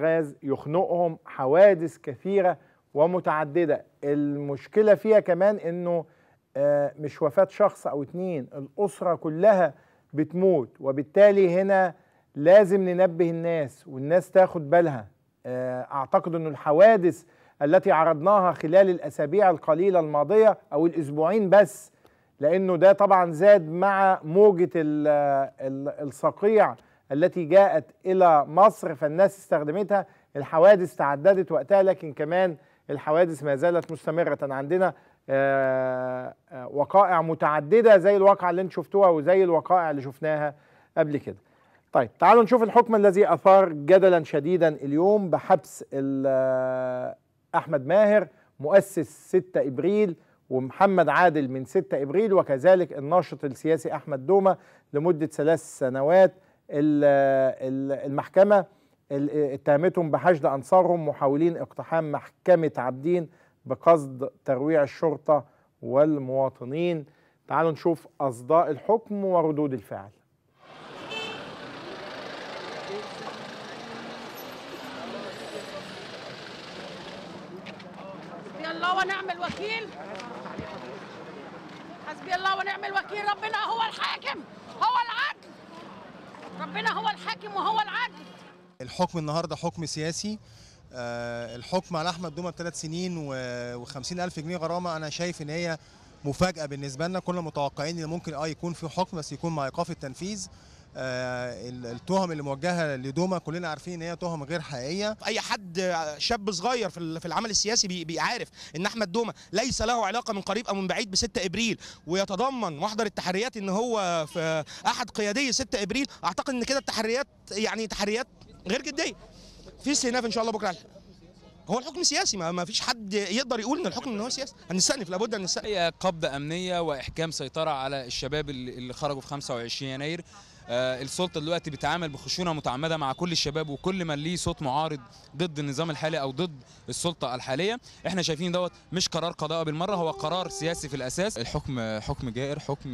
غاز يخنقهم حوادث كثيره ومتعدده المشكله فيها كمان انه آه، مش وفاه شخص او اتنين الاسره كلها بتموت وبالتالي هنا لازم ننبه الناس والناس تاخد بالها آه، اعتقد أن الحوادث التي عرضناها خلال الاسابيع القليله الماضيه او الاسبوعين بس لانه ده طبعا زاد مع موجه الصقيع التي جاءت إلى مصر فالناس استخدمتها الحوادث تعددت وقتها لكن كمان الحوادث ما زالت مستمرة عندنا آه، آه، وقائع متعددة زي الواقعة اللي انت شفتوها وزي الوقائع اللي شفناها قبل كده طيب تعالوا نشوف الحكم الذي أثار جدلا شديدا اليوم بحبس آه، أحمد ماهر مؤسس 6 إبريل ومحمد عادل من 6 إبريل وكذلك الناشط السياسي أحمد دومة لمدة ثلاث سنوات المحكمة اتهمتهم بحشد أنصارهم محاولين اقتحام محكمة عابدين بقصد ترويع الشرطة والمواطنين تعالوا نشوف أصداء الحكم وردود الفعل حسبي الله ونعم الوكيل حسبي الله ونعم الوكيل ربنا هو الحاكم هو العدل ربنا هو الحاكم وهو العدل الحكم النهارده حكم سياسي آه، الحكم على احمد دوما بثلاث سنين و50 الف جنيه غرامه انا شايف ان هي مفاجاه بالنسبه لنا كنا متوقعين ان ممكن اه يكون في حكم بس يكون مع ايقاف التنفيذ آه، التهم اللي موجهه لدوما كلنا عارفين ان هي تهم غير حقيقيه اي حد شاب صغير في العمل السياسي بيعرف ان احمد دوما ليس له علاقه من قريب او من بعيد ب 6 ابريل ويتضمن محضر التحريات ان هو في احد قيادي 6 ابريل اعتقد ان كده التحريات يعني تحريات غير جديه في استئناف ان شاء الله بكره هو الحكم سياسي ما فيش حد يقدر يقول ان الحكم ان هو سياسي هنستأنف لابد ان نستأنف هي قبضه امنيه واحكام سيطره على الشباب اللي خرجوا في 25 يناير آه، السلطه دلوقتي بتعامل بخشونه متعمده مع كل الشباب وكل من ليه صوت معارض ضد النظام الحالي او ضد السلطه الحاليه احنا شايفين دوت مش قرار قضاء بالمره هو قرار سياسي في الاساس الحكم حكم جائر حكم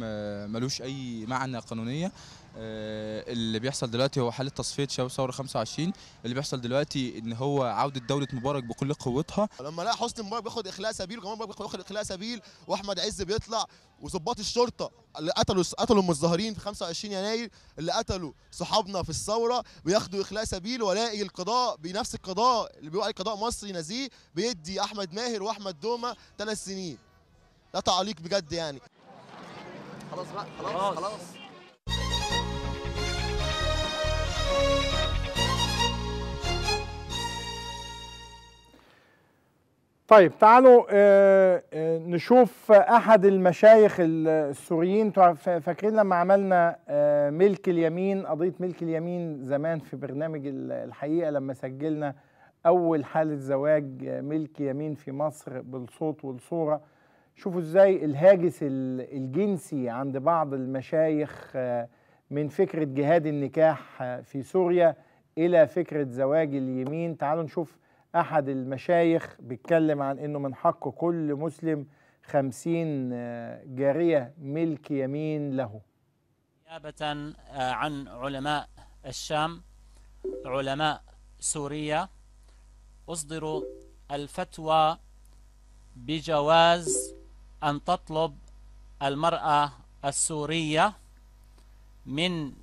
ملوش اي معنى قانونيه آه، اللي بيحصل دلوقتي هو حاله تصفيه شباب ثوره 25 اللي بيحصل دلوقتي ان هو عوده دوله مبارك بكل قوتها لما لقى حسني مبارك بياخد اخلاء سبيل وجمال مبارك بياخد اخلاء سبيل واحمد عز بيطلع وظباط الشرطه اللي قتلوا قتلوا المتظاهرين في 25 يناير اللي قتلوا صحابنا في الثوره بياخدوا اخلاء سبيل ولاقي القضاء بنفس القضاء اللي بيوقع قضاء مصري نزيه بيدي احمد ماهر واحمد دومه ثلاث سنين ده تعليق بجد يعني خلاص بقى خلاص خلاص, خلاص. طيب تعالوا آه، آه، نشوف احد المشايخ السوريين فاكرين لما عملنا آه، ملك اليمين قضيه ملك اليمين زمان في برنامج الحقيقه لما سجلنا اول حاله زواج ملك يمين في مصر بالصوت والصوره شوفوا ازاي الهاجس الجنسي عند بعض المشايخ من فكرة جهاد النكاح في سوريا إلى فكرة زواج اليمين تعالوا نشوف أحد المشايخ بيتكلم عن أنه من حق كل مسلم خمسين آه، جارية ملك يمين له نيابة آه، عن علماء الشام علماء سوريا أصدروا الفتوى بجواز أن تطلب المرأة السورية من